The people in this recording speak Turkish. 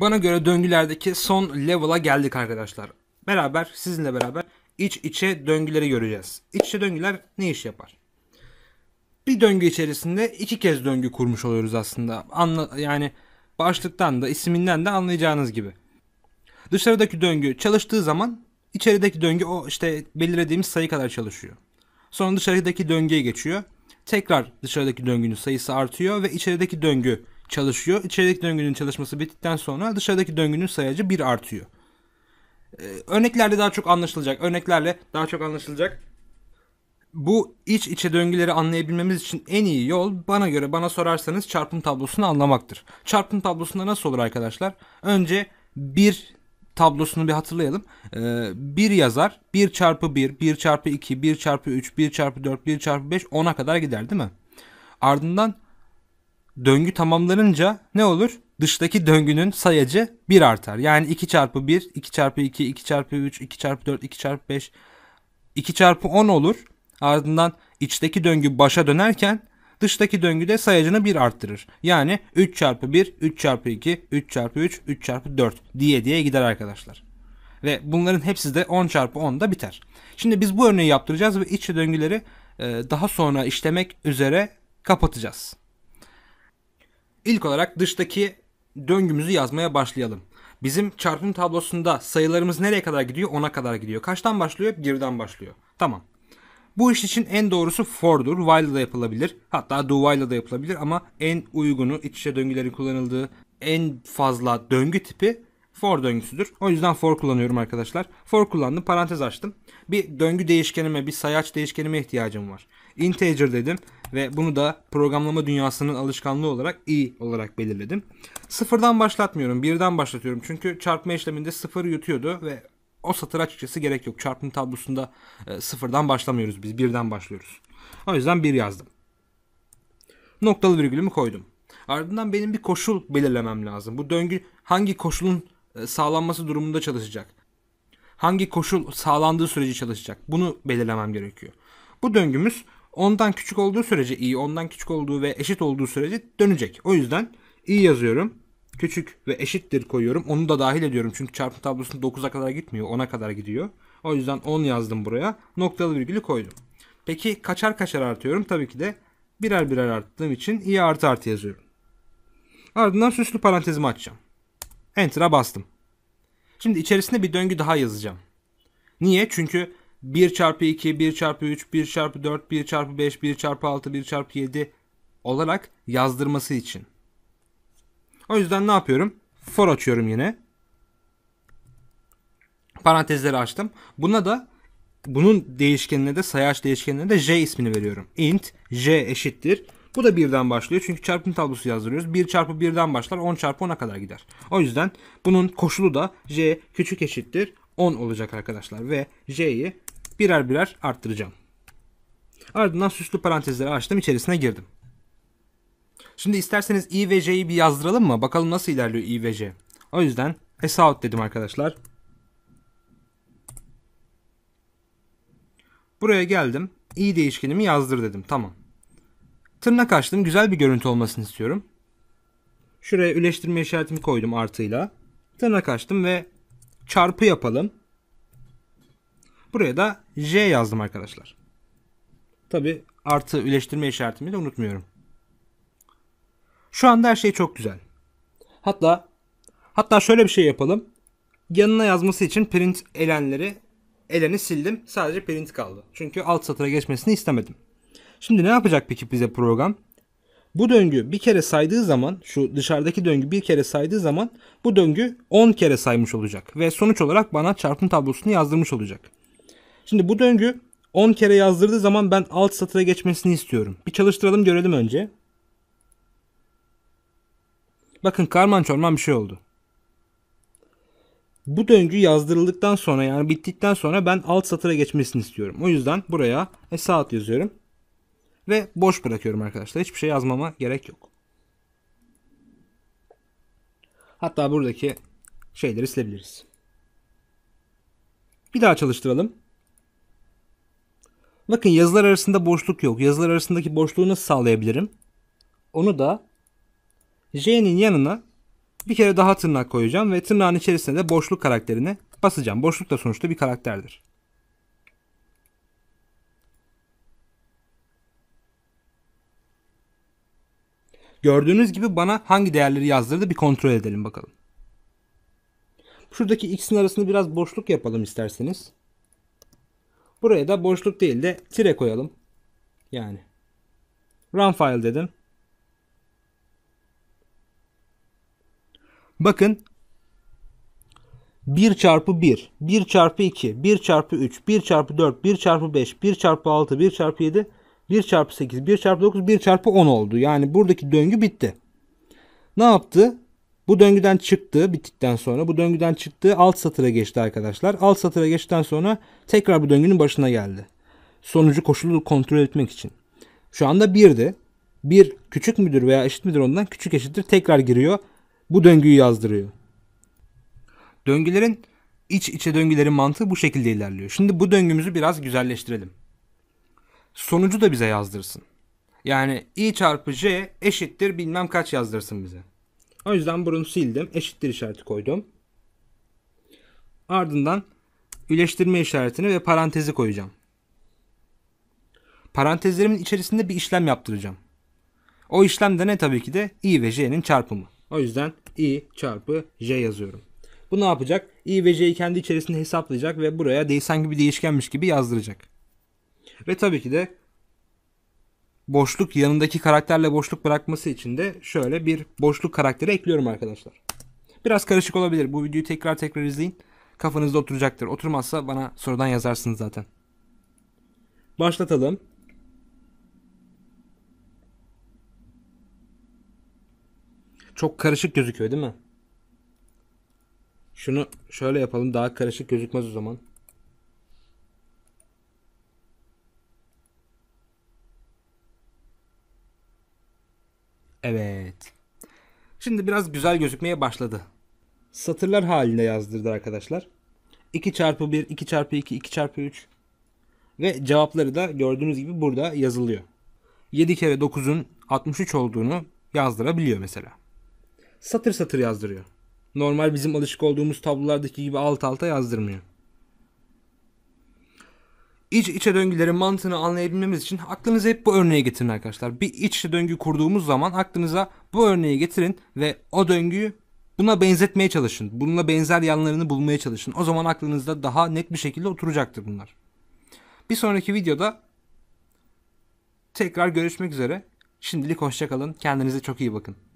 Bana göre döngülerdeki son level'a geldik arkadaşlar. Beraber sizinle beraber iç içe döngüleri göreceğiz. İç içe döngüler ne iş yapar? Bir döngü içerisinde iki kez döngü kurmuş oluyoruz aslında. Anla, yani başlıktan da isminden de anlayacağınız gibi. Dışarıdaki döngü çalıştığı zaman içerideki döngü o işte belirlediğimiz sayı kadar çalışıyor. Sonra dışarıdaki döngüye geçiyor. Tekrar dışarıdaki döngünün sayısı artıyor ve içerideki döngü çalışıyor. İçerideki döngünün çalışması bittikten sonra dışarıdaki döngünün sayacı 1 artıyor. Ee, örneklerle daha çok anlaşılacak. Örneklerle daha çok anlaşılacak. Bu iç içe döngüleri anlayabilmemiz için en iyi yol bana göre bana sorarsanız çarpım tablosunu anlamaktır. Çarpım tablosunda nasıl olur arkadaşlar? Önce bir tablosunu bir hatırlayalım. Ee, bir yazar 1 çarpı 1, 1 çarpı 2, 1 çarpı 3, 1 çarpı 4, 1 çarpı 5 10'a kadar gider değil mi? Ardından döngü tamamlanınca ne olur? Dıştaki döngünün sayacı 1 artar. Yani 2 çarpı 1, 2 çarpı 2, 2 çarpı 3, 2 çarpı 4, 2 çarpı 5, 2 çarpı 10 olur. Ardından içteki döngü başa dönerken dıştaki döngü de sayacını 1 arttırır. Yani 3 çarpı 1, 3 çarpı 2, 3 çarpı 3, 3 çarpı 4 diye diye gider arkadaşlar. Ve bunların hepsi de 10 çarpı 10'da biter. Şimdi biz bu örneği yaptıracağız ve içi döngüleri e, daha sonra işlemek üzere kapatacağız. İlk olarak dıştaki döngümüzü yazmaya başlayalım. Bizim çarpım tablosunda sayılarımız nereye kadar gidiyor? 10'a kadar gidiyor. Kaçtan başlıyor? 1'den başlıyor. Tamam. Bu iş için en doğrusu for'dur. While'da da yapılabilir. Hatta do while'da da yapılabilir ama en uygunu iç içe döngülerin kullanıldığı en fazla döngü tipi for döngüsüdür. O yüzden for kullanıyorum arkadaşlar. For kullandım, parantez açtım. Bir döngü değişkenime, bir sayaç değişkenime ihtiyacım var integer dedim ve bunu da programlama dünyasının alışkanlığı olarak i olarak belirledim. Sıfırdan başlatmıyorum, birden başlatıyorum. Çünkü çarpma işleminde sıfır yutuyordu ve o satır açıkçası gerek yok. Çarpım tablosunda e, sıfırdan başlamıyoruz biz, birden başlıyoruz. O yüzden bir yazdım. Noktalı virgülümü koydum. Ardından benim bir koşul belirlemem lazım. Bu döngü hangi koşulun e, sağlanması durumunda çalışacak? Hangi koşul sağlandığı sürece çalışacak? Bunu belirlemem gerekiyor. Bu döngümüz Ondan küçük olduğu sürece iyi, ondan küçük olduğu ve eşit olduğu sürece dönecek. O yüzden i yazıyorum. Küçük ve eşittir koyuyorum. Onu da dahil ediyorum. Çünkü çarpım tablosunda 9'a kadar gitmiyor. 10'a kadar gidiyor. O yüzden 10 yazdım buraya. Noktalı virgülü koydum. Peki kaçar kaçar artıyorum? Tabii ki de birer birer arttığım için i artı artı yazıyorum. Ardından süslü parantezimi açacağım. Enter'a bastım. Şimdi içerisinde bir döngü daha yazacağım. Niye? Çünkü 1 çarpı 2, 1 çarpı 3, 1 çarpı 4, 1 çarpı 5, 1 çarpı 6, 1 çarpı 7 olarak yazdırması için. O yüzden ne yapıyorum? For açıyorum yine. Parantezleri açtım. Buna da bunun değişkenine de sayaç değişkenine de j ismini veriyorum. int j eşittir. Bu da birden başlıyor çünkü çarpım tablosu yazdırıyoruz. 1 çarpı birden başlar 10 çarpı 10'a kadar gider. O yüzden bunun koşulu da j küçük eşittir 10 olacak arkadaşlar ve j'yi birer birer arttıracağım. Ardından süslü parantezleri açtım içerisine girdim. Şimdi isterseniz i ve j'yi bir yazdıralım mı? Bakalım nasıl ilerliyor i ve j. O yüzden sout dedim arkadaşlar. Buraya geldim. i değişkenimi yazdır dedim. Tamam. Tırnak açtım. Güzel bir görüntü olmasını istiyorum. Şuraya üleştirme işaretimi koydum artıyla. Tırnak açtım ve çarpı yapalım. Buraya da J yazdım arkadaşlar. Tabi artı üleştirme işaretimi de unutmuyorum. Şu anda her şey çok güzel. Hatta hatta şöyle bir şey yapalım. Yanına yazması için print elenleri eleni sildim. Sadece print kaldı. Çünkü alt satıra geçmesini istemedim. Şimdi ne yapacak peki bize program? Bu döngü bir kere saydığı zaman şu dışarıdaki döngü bir kere saydığı zaman bu döngü 10 kere saymış olacak ve sonuç olarak bana çarpım tablosunu yazdırmış olacak. Şimdi bu döngü 10 kere yazdırdığı zaman ben alt satıra geçmesini istiyorum. Bir çalıştıralım görelim önce. Bakın karman çorman bir şey oldu. Bu döngü yazdırıldıktan sonra yani bittikten sonra ben alt satıra geçmesini istiyorum. O yüzden buraya e, saat yazıyorum. Ve boş bırakıyorum arkadaşlar. Hiçbir şey yazmama gerek yok. Hatta buradaki şeyleri silebiliriz. Bir daha çalıştıralım. Bakın yazılar arasında boşluk yok. Yazılar arasındaki boşluğu nasıl sağlayabilirim? Onu da J'nin yanına bir kere daha tırnak koyacağım ve tırnağın içerisine de boşluk karakterini basacağım. Boşluk da sonuçta bir karakterdir. Gördüğünüz gibi bana hangi değerleri yazdırdı bir kontrol edelim bakalım. Şuradaki x'in arasında biraz boşluk yapalım isterseniz. Buraya da boşluk değil de tire koyalım. Yani. Run file dedim. Bakın 1 çarpı 1, 1 çarpı 2, 1 çarpı 3, 1 çarpı 4, 1 çarpı 5, 1 çarpı 6, 1 çarpı 7, 1 çarpı 8, 1 çarpı 9, 1 çarpı 10 oldu. Yani buradaki döngü bitti. Ne yaptı? Bu döngüden çıktı bittikten sonra bu döngüden çıktı alt satıra geçti arkadaşlar. Alt satıra geçtikten sonra tekrar bu döngünün başına geldi. Sonucu koşulu kontrol etmek için. Şu anda 1'di. 1 küçük müdür veya eşit müdür ondan küçük eşittir tekrar giriyor. Bu döngüyü yazdırıyor. Döngülerin iç içe döngülerin mantığı bu şekilde ilerliyor. Şimdi bu döngümüzü biraz güzelleştirelim. Sonucu da bize yazdırsın. Yani i çarpı j eşittir bilmem kaç yazdırsın bize. O yüzden bunu sildim. Eşittir işareti koydum. Ardından üleştirme işaretini ve parantezi koyacağım. Parantezlerimin içerisinde bir işlem yaptıracağım. O işlem de ne tabii ki de i ve j'nin çarpımı. O yüzden i çarpı j yazıyorum. Bu ne yapacak? i ve j'yi kendi içerisinde hesaplayacak ve buraya değişen gibi değişkenmiş gibi yazdıracak. Ve tabii ki de boşluk yanındaki karakterle boşluk bırakması için de şöyle bir boşluk karakteri ekliyorum arkadaşlar. Biraz karışık olabilir. Bu videoyu tekrar tekrar izleyin. Kafanızda oturacaktır. Oturmazsa bana sorudan yazarsınız zaten. Başlatalım. Çok karışık gözüküyor değil mi? Şunu şöyle yapalım daha karışık gözükmez o zaman. Evet. Şimdi biraz güzel gözükmeye başladı. Satırlar halinde yazdırdı arkadaşlar. 2 çarpı 1, 2 çarpı 2, 2 çarpı 3. Ve cevapları da gördüğünüz gibi burada yazılıyor. 7 kere 9'un 63 olduğunu yazdırabiliyor mesela. Satır satır yazdırıyor. Normal bizim alışık olduğumuz tablolardaki gibi alt alta yazdırmıyor iç içe döngülerin mantığını anlayabilmemiz için aklınıza hep bu örneği getirin arkadaşlar. Bir iç içe döngü kurduğumuz zaman aklınıza bu örneği getirin ve o döngüyü buna benzetmeye çalışın. Bununla benzer yanlarını bulmaya çalışın. O zaman aklınızda daha net bir şekilde oturacaktır bunlar. Bir sonraki videoda tekrar görüşmek üzere. Şimdilik hoşçakalın. Kendinize çok iyi bakın.